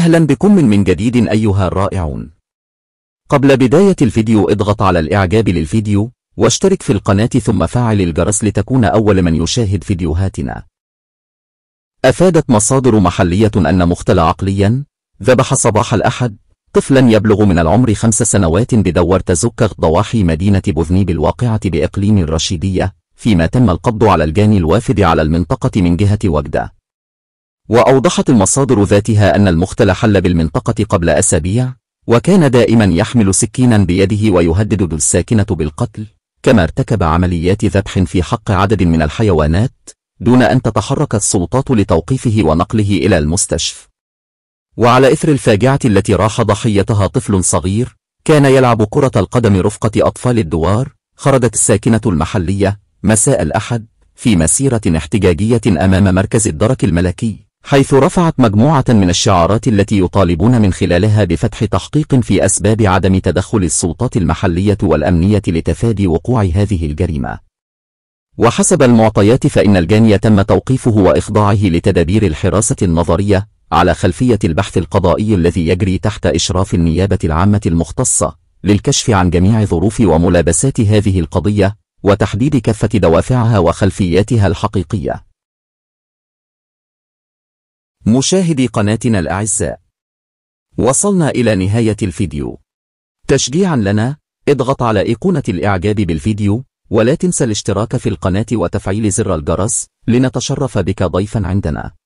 أهلا بكم من جديد أيها الرائعون قبل بداية الفيديو اضغط على الإعجاب للفيديو واشترك في القناة ثم فعل الجرس لتكون أول من يشاهد فيديوهاتنا أفادت مصادر محلية أن مختل عقليا ذبح صباح الأحد طفلا يبلغ من العمر خمس سنوات بدور تزكغ ضواحي مدينة بوذنيب الواقعة بإقليم الرشيدية فيما تم القبض على الجاني الوافد على المنطقة من جهة وجدة وأوضحت المصادر ذاتها أن المختل حل بالمنطقة قبل أسابيع وكان دائما يحمل سكينا بيده ويهدد الساكنة بالقتل كما ارتكب عمليات ذبح في حق عدد من الحيوانات دون أن تتحرك السلطات لتوقيفه ونقله إلى المستشفى وعلى إثر الفاجعة التي راح ضحيتها طفل صغير كان يلعب كرة القدم رفقة أطفال الدوار خرجت الساكنة المحلية مساء الأحد في مسيرة احتجاجية أمام مركز الدرك الملكي حيث رفعت مجموعة من الشعارات التي يطالبون من خلالها بفتح تحقيق في أسباب عدم تدخل السلطات المحلية والأمنية لتفادي وقوع هذه الجريمة. وحسب المعطيات فإن الجاني تم توقيفه وإخضاعه لتدابير الحراسة النظرية على خلفية البحث القضائي الذي يجري تحت إشراف النيابة العامة المختصة للكشف عن جميع ظروف وملابسات هذه القضية وتحديد كافة دوافعها وخلفياتها الحقيقية. مشاهدي قناتنا الأعزاء وصلنا إلى نهاية الفيديو تشجيعا لنا اضغط على أيقونة الإعجاب بالفيديو ولا تنسى الاشتراك في القناة وتفعيل زر الجرس لنتشرف بك ضيفا عندنا